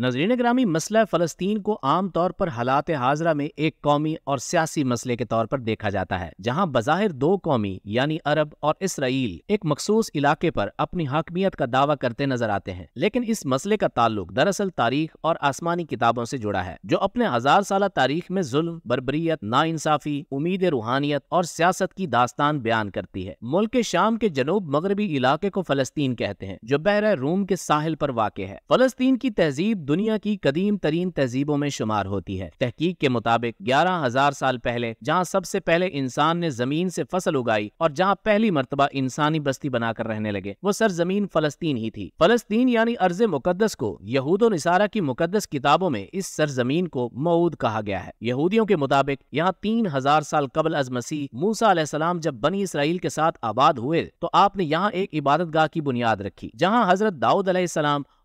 नजरीन ग्रामी मसला फ़लस्तीन को आमतौर पर हालात हाजरा में एक कौमी और सियासी मसले के तौर पर देखा जाता है जहां बज़ाहिर दो कौमी यानी अरब और इसराइल एक मखसूस इलाके पर अपनी हाकमियत का दावा करते नजर आते हैं लेकिन इस मसले का ताल्लुक दरअसल तारीख और आसमानी किताबों से जुड़ा है जो अपने हजार साल तारीख में जुल्म बरबरीत नाइंसाफी उम्मीद रूहानियत और सियासत की दास्तान बयान करती है मुल्क के शाम के जनूब मगरबी इलाके को फलस्तीन कहते हैं जो बहरा रूम के साहिल पर वाक़ है फलस्तीन की तहजीब दुनिया की कदीम तरीन तहजीबों में शुमार होती है तहकीक के मुताबिक ग्यारह हजार साल पहले जहाँ सबसे पहले इंसान ने जमीन से फसल उगाई और जहाँ पहली मरतबा इंसानी बस्ती बनाकर रहने लगे वो सरजमीन फलस्तीन ही थी फलस्तीन यानी अर्ज मुकदस को यहूद निसारा की मुकदस किताबों में इस सरजमीन को मऊद कहा गया है यहूदियों के मुताबिक यहाँ तीन हजार साल कबल अज मसीह मूसा जब बनी इसराइल के साथ आबाद हुए तो आपने यहाँ एक इबादत गाह की बुनियाद रखी जहाँ हजरत दाऊद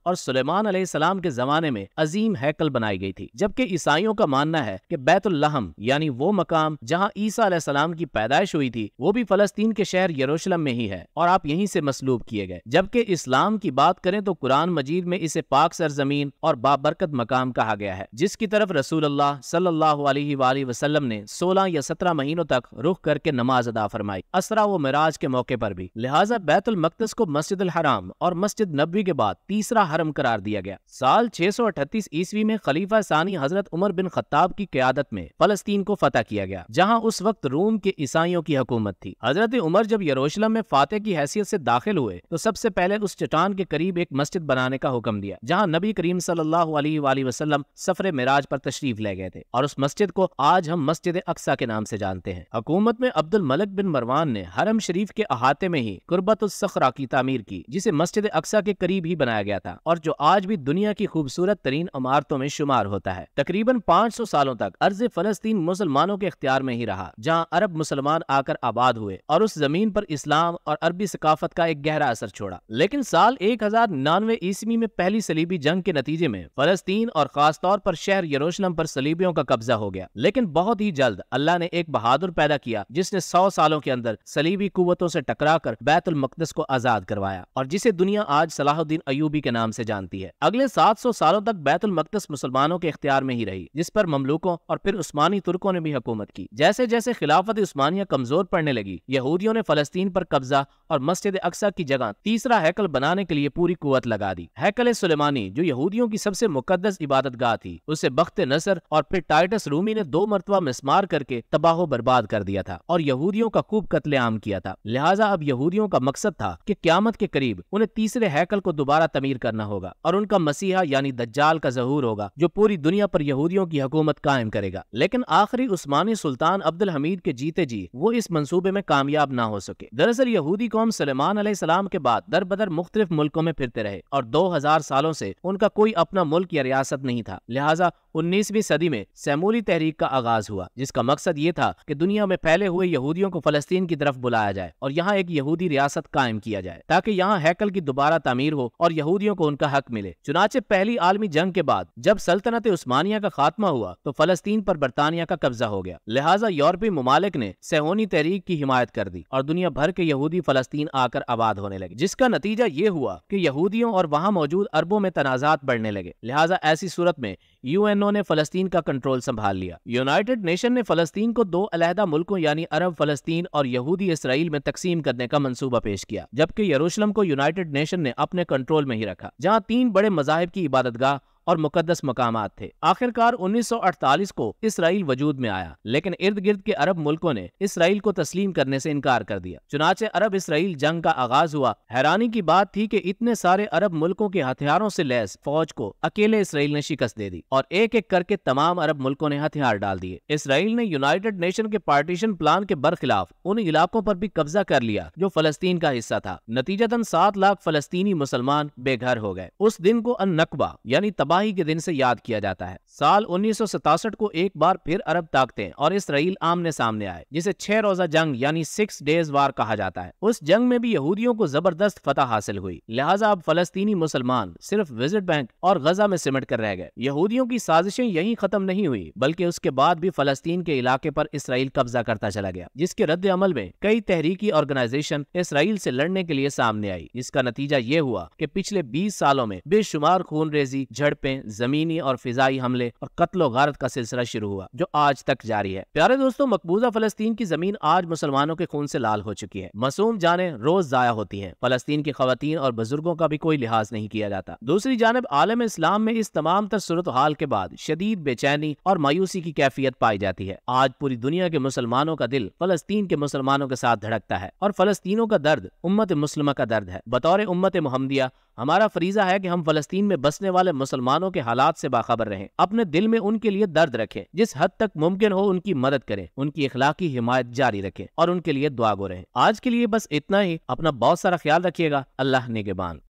और सुलेमान सलाम के जमाने में अजीम हैकल बनाई गई थी जबकि ईसाइयों का मानना है कि बैतुल्लहम यानी वो मकाम जहाँ ईसा सलाम की पैदाइश हुई थी वो भी फलस्तीन के शहर यरूशलेम में ही है और आप यहीं से मसलूब किए गए जबकि इस्लाम की बात करें तो कुरान मजीद में इसे पाक सरजमीन और बाबरकत मकाम कहा गया है जिसकी तरफ रसूल अल्लाह सल्लल्लाहु अलैहि वसल्लम ने सोलह या सत्रह महीनों तक रुख करके नमाज अदा फरमाई असरा व मिराज के मौके पर भी लिहाजा बैतुल मकदस को मस्जिद हराम और मस्जिद नबी के बाद तीसरा हरम करार दिया गया साल सौ अठतीस ईस्वी में खलीफा सानी हजरत उमर बिन खत्ताब की क्यादत में फलस्तीन को फतेह किया गया जहाँ उस वक्त रूम के ईसाइयों की हुकूमत थी हजरत उमर जब यरूशलम में फातेह की हैसियत से दाखिल हुए तो सबसे पहले उस चट्टान के करीब एक मस्जिद बनाने का हुक्म दिया जहाँ नबी करीम सल्लल्लाहु अलैहि वसल्लम सफर मराज पर तशरीफ ले गए थे और उस मस्जिद को आज हम मस्जिद अक्सा के नाम से जानते हैं हुकूमत में अब्दुल मलक बिन मरवान ने हरम शरीफ के अहाते में ही गुरबत सखरा की तामीर की जिसे मस्जिद अक्सा के करीब ही बनाया गया था और जो आज भी दुनिया की खूबसूरत तरीन इमारतों में शुमार होता है तकरीबन 500 सालों तक अर्ज फलस्तीन मुसलमानों के अख्तियार में ही रहा जहाँ अरब मुसलमान आकर आबाद हुए और उस जमीन पर इस्लाम और अरबी सकाफत का एक गहरा असर छोड़ा लेकिन साल एक हजार ईस्वी में पहली सलीबी जंग के नतीजे में फलस्तीन और खासतौर पर शहर यरूशलम पर सलीबियों का कब्जा हो गया लेकिन बहुत ही जल्द अल्लाह ने एक बहादुर पैदा किया जिसने सौ सालों के अंदर सलीबी कुतों से टकरा कर बैतुल को आजाद करवाया और जिसे दुनिया आज सलाहुद्दीन अयूबी के नाम नाम से जानती है अगले 700 सालों तक बैतुल मकदस मुसलमानों के इख्तियार में ही रही जिस पर ममलूकों और फिर उस्मानी तुर्कों ने भी हुकूमत की जैसे जैसे खिलाफत उस्मानिया कमजोर पड़ने लगी यहूदियों ने फलस्तीन पर कब्जा और मस्जिद अक्सा की जगह तीसरा हैकल बनाने के लिए पूरी कुत लगा दी हैकल सुलेमानी जो यहूदियों की सबसे मुकदस इबादत गाह थी उसे बख्त नसर और फिर टाइटस रूमी ने दो मरतबा मिसमार करके तबाह बर्बाद कर दिया था और यहूदियों का खूब आम किया था लिहाजा अब यहूदियों का मकसद था की क्यामत के करीब उन्हें तीसरे हैकल को दोबारा तमीर करना करना होगा और उनका मसीहा यानी दज्जाल का जहूर होगा जो पूरी दुनिया पर यहूदियों की हुकूमत कायम करेगा लेकिन आखिरी उस्मानी सुल्तान अब्दुल हमीद के जीते जी वो इस मंसूबे में कामयाब ना हो सके दरअसल यहूदी कौम सलेमान सलाम के बाद दर बदर मुख्तलिफ मुल्कों में फिरते रहे और दो हजार सालों से उनका कोई अपना मुल्क या रियासत नहीं था लिहाजा उन्नीसवीं सदी में सैमूली तहरीक का आगाज हुआ जिसका मकसद ये था कि दुनिया में फैले हुए यहूदियों को फलस्तीन की तरफ बुलाया जाए और यहाँ एक यहूदी रियासत कायम किया जाए ताकि यहाँ हैकल की दोबारा तमीर हो और यहूदियों को उनका हक मिले चुनाचे पहली आलमी जंग के बाद जब सल्तनत उस्मानिया का खात्मा हुआ तो फलस्तीन पर बरतानिया का कब्जा हो गया लिहाजा यूरोपीय ममालिक ने सहोनी तहरीक की हिमायत कर दी और दुनिया भर के यहूदी फलस्तीन आकर आबाद होने लगे जिसका नतीजा ये हुआ की यहूदियों और वहाँ मौजूद अरबों में तनाजात बढ़ने लगे लिहाजा ऐसी सूरत में यूएनओ ने फलस्तीन का कंट्रोल संभाल लिया यूनाइटेड नेशन ने फलस्तीन को दो अलहदा मुल्कों यानी अरब फलस्तीन और यहूदी इसराइल में तकसीम करने का मंसूबा पेश किया जबकि यरूशलम को यूनाइटेड नेशन ने अपने कंट्रोल में ही रखा जहाँ तीन बड़े मजाहब की इबादतगाह और मुकदस मकाम थे आखिरकार 1948 को इसराइल वजूद में आया लेकिन इर्द गिर्द के अरब मुल्कों ने इसराइल को तस्लीम करने से इनकार कर दिया चुनाचे अरब इसराइल जंग का आगाज हुआ हैरानी की बात थी कि इतने सारे अरब मुल्कों के हथियारों से लैस फौज को अकेले इसराइल ने शिकस्त दे दी और एक एक करके तमाम अरब मुल्कों ने हथियार डाल दिए इसराइल ने यूनाइटेड नेशन के पार्टीशन प्लान के बरखिलाफ उन इलाकों आरोप भी कब्जा कर लिया जो फलस्तीन का हिस्सा था नतीजतन सात लाख फलस्तीनी मुसलमान बेघर हो गए उस दिन को अनकबा यानी तबाही के दिन से याद किया जाता है साल उन्नीस को एक बार फिर अरब ताकते और इसराइल आमने सामने आए जिसे छह रोजा जंग यानी सिक्स डेज वार कहा जाता है उस जंग में भी यहूदियों को जबरदस्त फतह हासिल हुई लिहाजा अब फलस्तीनी मुसलमान सिर्फ विजिट बैंक और गजा में सिमट कर रह गए यहूदियों की साजिशें यही खत्म नहीं हुई बल्कि उसके बाद भी फलस्तीन के इलाके पर इसराइल कब्जा करता चला गया जिसके रद्द अमल में कई तहरीकी ऑर्गेनाइजेशन इसराइल से लड़ने के लिए सामने आई इसका नतीजा ये हुआ कि पिछले 20 सालों में बेशुमार खून रेजी झड़प पे जमीनी और फिजाई हमले और कत्लो गारत का सिलसिला शुरू हुआ जो आज तक जारी है प्यारे दोस्तों मकबूजा फलस्तीन की जमीन आज मुसलमानों के खून से लाल हो चुकी है मासूम जाने रोज जाया होती है फलस्तीन की खातन और बुजुर्गों का भी कोई लिहाज नहीं किया जाता दूसरी जानब आलम इस्लाम में इस तमाम तर सूरत हाल के बाद शदीद बेचैनी और मायूसी की कैफियत पाई जाती है आज पूरी दुनिया के मुसलमानों का दिल फलस्तीन के मुसलमानों के साथ धड़कता है और फलस्तीनों का दर्द उम्मत मुस्लिम का दर्द है बतौर उम्मत मोहम्मदिया हमारा फरीजा है कि हम फलस्तीन में बसने वाले मुसलमानों के हालात से बाखबर रहें अपने दिल में उनके लिए दर्द रखें जिस हद तक मुमकिन हो उनकी मदद करें उनकी इखलाकी हिमायत जारी रखें और उनके लिए दुआ गो रहें आज के लिए बस इतना ही अपना बहुत सारा ख्याल रखिएगा अल्लाह निगेबान